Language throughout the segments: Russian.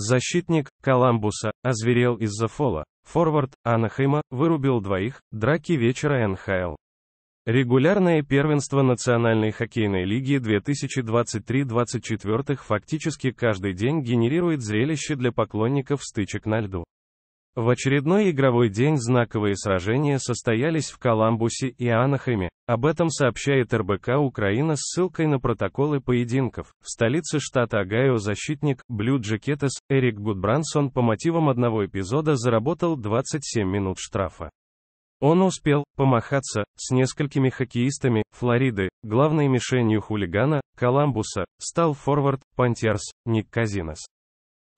Защитник, Коламбуса, озверел из-за фола. Форвард, Анахима вырубил двоих, драки вечера НХЛ. Регулярное первенство Национальной хоккейной лиги 2023-24 фактически каждый день генерирует зрелище для поклонников стычек на льду. В очередной игровой день знаковые сражения состоялись в Коламбусе и Анахеме, об этом сообщает РБК Украина с ссылкой на протоколы поединков. В столице штата Огайо защитник Блю Джекетес Эрик Гудбрансон по мотивам одного эпизода заработал 27 минут штрафа. Он успел помахаться с несколькими хоккеистами Флориды. Главной мишенью хулигана Коламбуса стал форвард Пантерс Ник Казинос.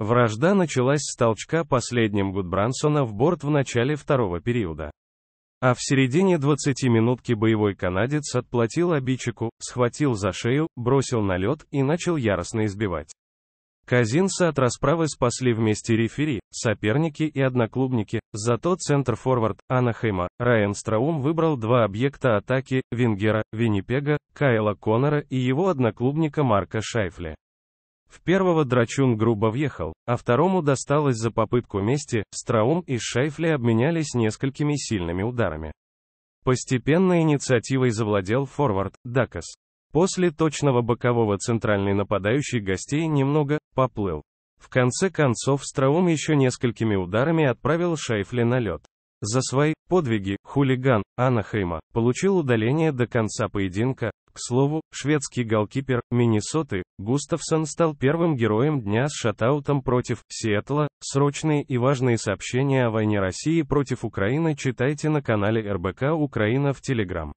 Вражда началась с толчка последним Гудбрансона в борт в начале второго периода. А в середине 20 минутки боевой канадец отплатил обидчику, схватил за шею, бросил на лед и начал яростно избивать. Казинца от расправы спасли вместе рефери, соперники и одноклубники, зато центр-форвард Анахейма, Райан Страум выбрал два объекта атаки, Вингера, Виннипега, Кайла Коннора и его одноклубника Марка Шайфли. В первого Драчун грубо въехал, а второму досталось за попытку мести, Страум и Шайфли обменялись несколькими сильными ударами. Постепенно инициативой завладел форвард, Дакас. После точного бокового центральный нападающий гостей немного поплыл. В конце концов Страум еще несколькими ударами отправил Шайфли на лед. За свои подвиги хулиган Анахейма получил удаление до конца поединка, к слову, шведский голкипер Миннесоты Густавсон стал первым героем дня с шатаутом против Сиэтла. Срочные и важные сообщения о войне России против Украины читайте на канале РБК Украина в Телеграм.